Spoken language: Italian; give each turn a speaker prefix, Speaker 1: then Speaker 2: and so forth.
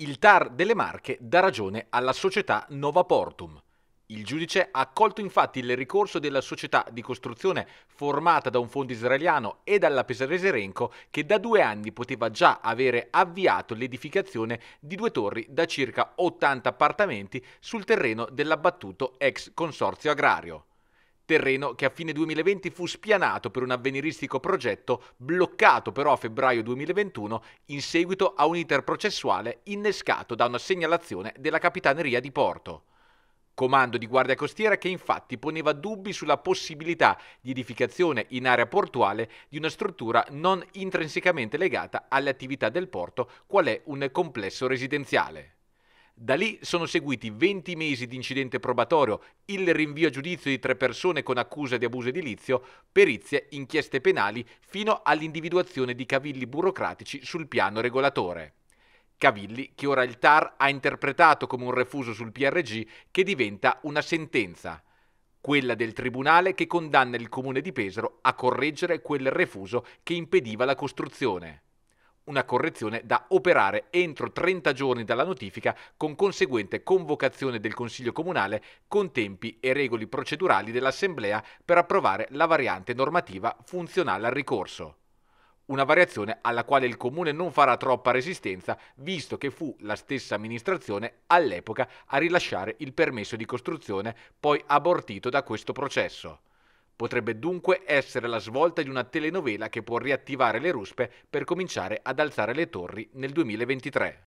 Speaker 1: Il TAR delle Marche dà ragione alla società Nova Portum. Il giudice ha accolto infatti il ricorso della società di costruzione formata da un fondo israeliano e dalla pesarese Renco che da due anni poteva già avere avviato l'edificazione di due torri da circa 80 appartamenti sul terreno dell'abbattuto ex consorzio agrario terreno che a fine 2020 fu spianato per un avveniristico progetto bloccato però a febbraio 2021 in seguito a un iter processuale innescato da una segnalazione della Capitaneria di Porto comando di guardia costiera che infatti poneva dubbi sulla possibilità di edificazione in area portuale di una struttura non intrinsecamente legata alle attività del porto, qual è un complesso residenziale. Da lì sono seguiti 20 mesi di incidente probatorio, il rinvio a giudizio di tre persone con accusa di abuso edilizio, perizie, inchieste penali, fino all'individuazione di cavilli burocratici sul piano regolatore. Cavilli che ora il TAR ha interpretato come un refuso sul PRG che diventa una sentenza, quella del tribunale che condanna il comune di Pesaro a correggere quel refuso che impediva la costruzione una correzione da operare entro 30 giorni dalla notifica con conseguente convocazione del Consiglio Comunale con tempi e regoli procedurali dell'Assemblea per approvare la variante normativa funzionale al ricorso. Una variazione alla quale il Comune non farà troppa resistenza, visto che fu la stessa amministrazione all'epoca a rilasciare il permesso di costruzione, poi abortito da questo processo. Potrebbe dunque essere la svolta di una telenovela che può riattivare le ruspe per cominciare ad alzare le torri nel 2023.